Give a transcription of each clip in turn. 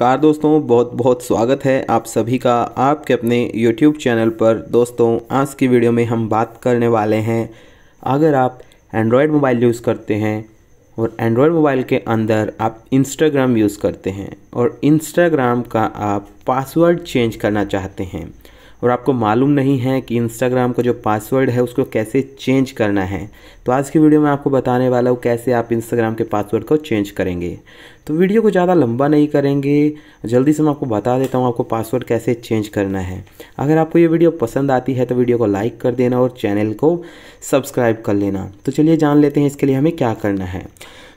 नमस्कार दोस्तों बहुत बहुत स्वागत है आप सभी का आपके अपने यूट्यूब चैनल पर दोस्तों आज की वीडियो में हम बात करने वाले हैं अगर आप एंड्रॉयड मोबाइल यूज़ करते हैं और एंड्रॉयड मोबाइल के अंदर आप इंस्टाग्राम यूज़ करते हैं और इंस्टाग्राम का आप पासवर्ड चेंज करना चाहते हैं और आपको मालूम नहीं है कि इंस्टाग्राम का जो पासवर्ड है उसको कैसे चेंज करना है तो आज की वीडियो में आपको बताने वाला हूँ कैसे आप इंस्टाग्राम के पासवर्ड को चेंज करेंगे तो वीडियो को ज़्यादा लंबा नहीं करेंगे जल्दी से मैं आपको बता देता हूँ आपको पासवर्ड कैसे चेंज करना है अगर आपको ये वीडियो पसंद आती है तो वीडियो को लाइक कर देना और चैनल को सब्सक्राइब कर लेना तो चलिए जान लेते हैं इसके लिए हमें क्या करना है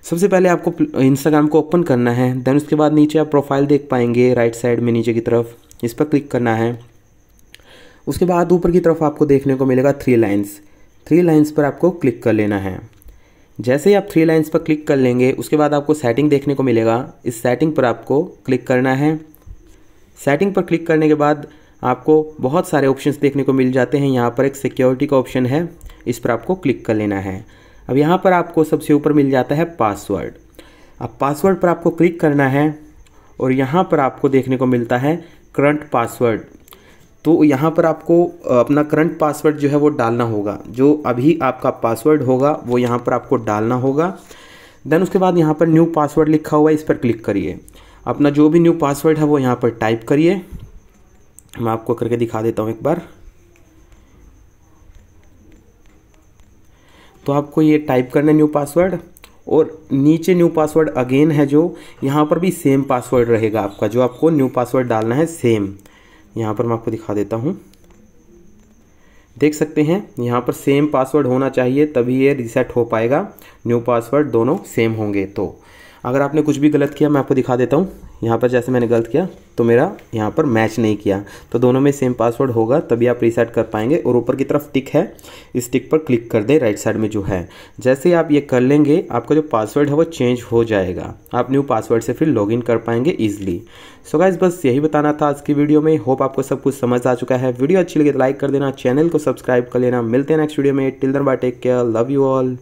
सबसे पहले आपको इंस्टाग्राम को ओपन करना है देन उसके बाद नीचे आप प्रोफाइल देख पाएंगे राइट साइड में नीचे की तरफ इस पर क्लिक करना है उसके बाद ऊपर की तरफ आपको देखने को मिलेगा थ्री लाइन्स थ्री लाइन्स पर आपको क्लिक कर लेना है जैसे ही आप थ्री लाइन्स पर क्लिक कर लेंगे उसके बाद आपको सेटिंग देखने को मिलेगा इस सेटिंग पर आपको क्लिक करना है सेटिंग पर क्लिक करने के बाद आपको बहुत सारे ऑप्शंस देखने को मिल जाते हैं यहाँ पर एक सिक्योरिटी का ऑप्शन है इस पर आपको क्लिक कर लेना है अब यहाँ पर आपको सबसे ऊपर मिल जाता है पासवर्ड अब पासवर्ड पर आपको क्लिक करना है और यहाँ पर आपको देखने को मिलता है करंट पासवर्ड तो यहाँ पर आपको अपना करंट पासवर्ड जो है वो डालना होगा जो अभी आपका पासवर्ड होगा वो यहाँ पर आपको डालना होगा देन उसके बाद यहाँ पर न्यू पासवर्ड लिखा हुआ है इस पर क्लिक करिए अपना जो भी न्यू पासवर्ड है वो यहाँ पर टाइप करिए मैं आपको करके दिखा देता हूँ एक बार तो आपको ये टाइप करना है न्यू पासवर्ड और नीचे न्यू पासवर्ड अगेन है जो यहाँ पर भी सेम पासवर्ड रहेगा आपका जो आपको न्यू पासवर्ड डालना है सेम यहाँ पर मैं आपको दिखा देता हूँ देख सकते हैं यहाँ पर सेम पासवर्ड होना चाहिए तभी ये रिसेट हो पाएगा न्यू पासवर्ड दोनों सेम होंगे तो अगर आपने कुछ भी गलत किया मैं आपको दिखा देता हूँ यहाँ पर जैसे मैंने गलत किया तो मेरा यहाँ पर मैच नहीं किया तो दोनों में सेम पासवर्ड होगा तभी आप रीसेट कर पाएंगे और ऊपर की तरफ टिक है इस टिक पर क्लिक कर दें राइट साइड में जो है जैसे आप ये कर लेंगे आपका जो पासवर्ड है वो चेंज हो जाएगा आप न्यू पासवर्ड से फिर लॉगिन कर पाएंगे ईजिली सो गाइज बस यही बताना था आज की वीडियो में होप आपको सब कुछ समझ आ चुका है वीडियो अच्छी लगी तो लाइक कर देना चैनल को सब्सक्राइब कर लेना मिलते हैं नेक्स्ट वीडियो में till then bye take care love you all